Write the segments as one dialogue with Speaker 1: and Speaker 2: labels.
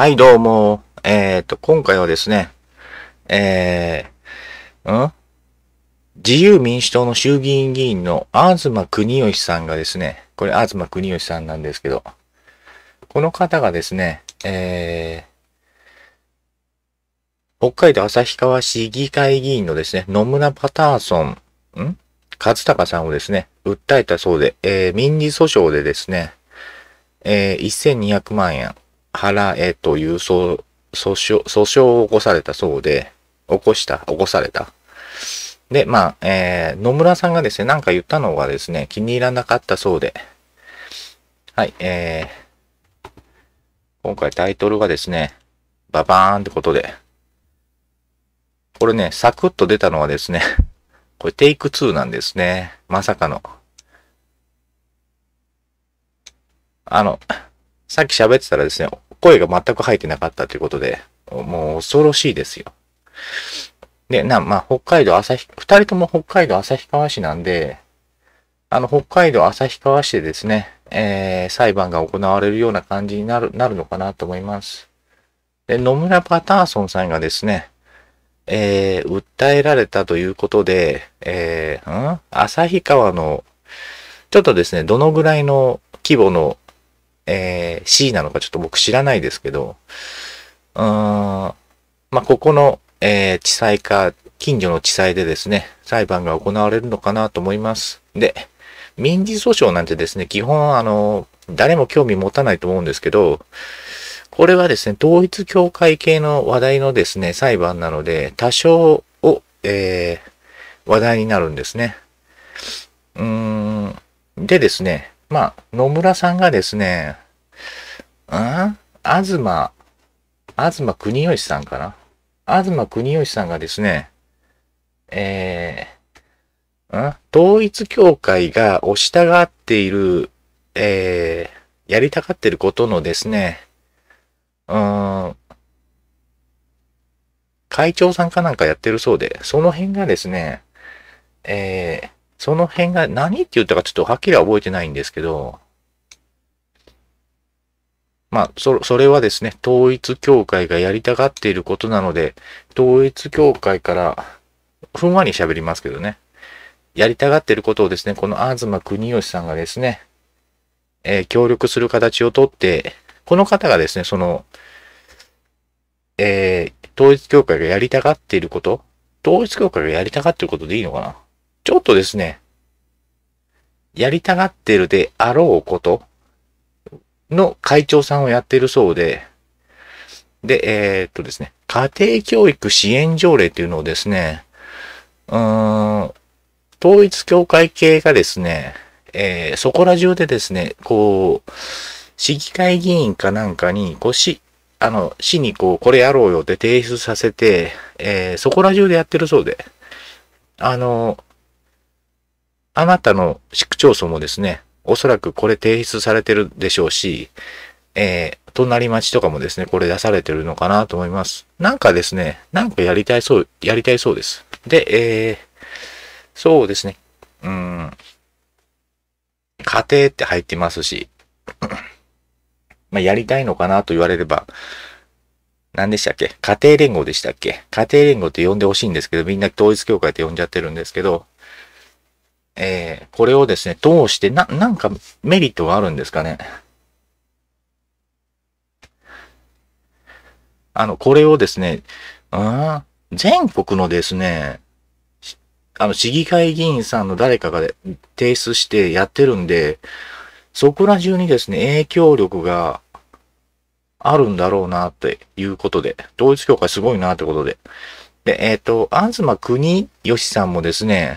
Speaker 1: はい、どうも。えっ、ー、と、今回はですね、えー、ん自由民主党の衆議院議員の東国義さんがですね、これ東国義さんなんですけど、この方がですね、えー、北海道旭川市議会議員のですね、野村パターソン、ん勝隆さんをですね、訴えたそうで、えー、民事訴訟でですね、えー、1200万円、腹へという訴訟、訴訟を起こされたそうで、起こした、起こされた。で、まあ、えー、野村さんがですね、なんか言ったのがですね、気に入らなかったそうで、はい、えー、今回タイトルがですね、ババーンってことで、これね、サクッと出たのはですね、これテイク2なんですね。まさかの。あの、さっき喋ってたらですね、声が全く入ってなかったということで、もう恐ろしいですよ。で、な、まあ、北海道旭、二人とも北海道旭川市なんで、あの、北海道旭川市でですね、えー、裁判が行われるような感じになる、なるのかなと思います。で、野村パターソンさんがですね、えー、訴えられたということで、えー、ん旭川の、ちょっとですね、どのぐらいの規模のえー、C なのかちょっと僕知らないですけど、うーん、まあ、ここの、えー、地裁か、近所の地裁でですね、裁判が行われるのかなと思います。で、民事訴訟なんてですね、基本、あの、誰も興味持たないと思うんですけど、これはですね、統一協会系の話題のですね、裁判なので、多少を、えー、話題になるんですね。うーん。でですね、まあ、野村さんがですね、うん東、東国吉さんかな東国吉さんがですね、えー、ん統一協会がお従っている、えー、やりたがってることのですね、うん、会長さんかなんかやってるそうで、その辺がですね、えー、その辺が何って言ったかちょっとはっきりは覚えてないんですけど、まあ、そ、それはですね、統一協会がやりたがっていることなので、統一協会から、ふんわり喋りますけどね、やりたがっていることをですね、この東国吉さんがですね、えー、協力する形をとって、この方がですね、その、えー、統一協会がやりたがっていること、統一協会がやりたがっていることでいいのかなちょっとですね、やりたがってるであろうことの会長さんをやっているそうで、で、えー、っとですね、家庭教育支援条例っていうのをですね、うーん、統一教会系がですね、えー、そこら中でですね、こう、市議会議員かなんかに、こう、市、あの、市にこう、これやろうよって提出させて、えー、そこら中でやってるそうで、あの、あなたの市区町村もですね、おそらくこれ提出されてるでしょうし、えー、隣町とかもですね、これ出されてるのかなと思います。なんかですね、なんかやりたいそう、やりたいそうです。で、えー、そうですね、うん、家庭って入ってますし、まあ、やりたいのかなと言われれば、何でしたっけ家庭連合でしたっけ家庭連合って呼んでほしいんですけど、みんな統一協会って呼んじゃってるんですけど、えー、これをですね、通して、な、なんかメリットがあるんですかね。あの、これをですね、うん、全国のですね、あの、市議会議員さんの誰かが提出してやってるんで、そこら中にですね、影響力があるんだろうな、っていうことで、統一協会すごいな、ってことで。で、えっ、ー、と、東国義さんもですね、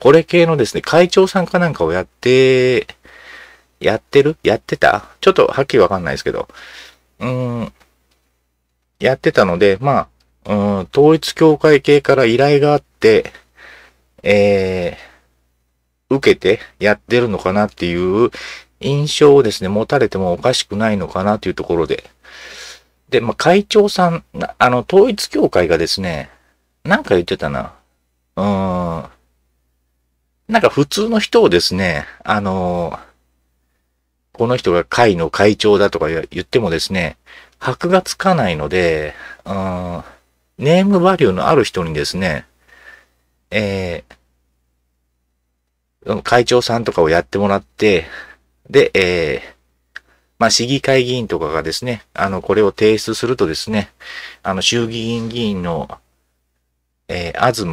Speaker 1: これ系のですね、会長さんかなんかをやって、やってるやってたちょっとはっきりわかんないですけど、うん、やってたので、まあ、うん、統一協会系から依頼があって、えー、受けてやってるのかなっていう印象をですね、持たれてもおかしくないのかなというところで。で、まあ、会長さん、あの、統一協会がですね、なんか言ってたな。うん。なんか普通の人をですね、あのこの人が会の会長だとか言ってもですね、箔がつかないので、うん、ネームバリューのある人にですね、えー、会長さんとかをやってもらって、で、えー、まあ、市議会議員とかがですね、あの、これを提出するとですね、あの、衆議院議員の、えー、東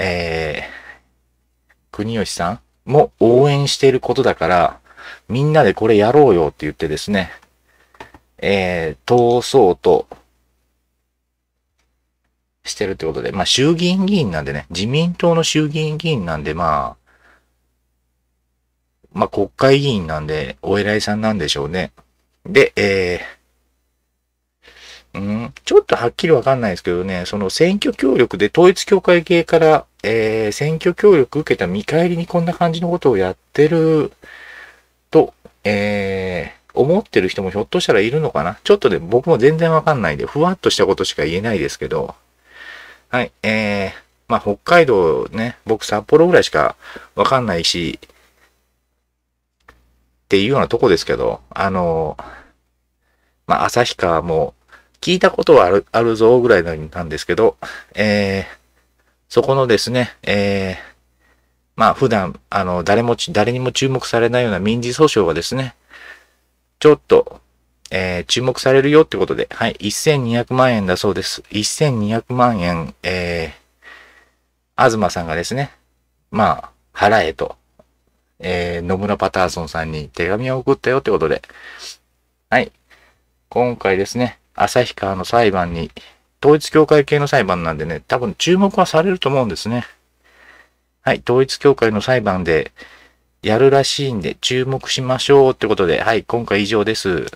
Speaker 1: えー、国吉さんも応援していることだから、みんなでこれやろうよって言ってですね、えー、通そうとしてるってことで、まあ衆議院議員なんでね、自民党の衆議院議員なんで、まあ、まあ国会議員なんで、お偉いさんなんでしょうね。で、えー、うん、ちょっとはっきりわかんないですけどね、その選挙協力で統一協会系からえー、選挙協力受けた見返りにこんな感じのことをやってると、えー、思ってる人もひょっとしたらいるのかなちょっとで僕も全然わかんないんで、ふわっとしたことしか言えないですけど、はい、えー、まあ、北海道ね、僕札幌ぐらいしかわかんないし、っていうようなとこですけど、あの、まあ、旭川も聞いたことはある、あるぞぐらいなんですけど、えー、そこのですね、えー、まあ普段、あの、誰も、誰にも注目されないような民事訴訟はですね、ちょっと、えー、注目されるよってことで、はい、1200万円だそうです。1200万円、えー、東さんがですね、まあ、払えと、えー、野村パターソンさんに手紙を送ったよってことで、はい、今回ですね、旭川の裁判に統一協会系の裁判なんでね、多分注目はされると思うんですね。はい、統一協会の裁判でやるらしいんで注目しましょうってことで、はい、今回以上です。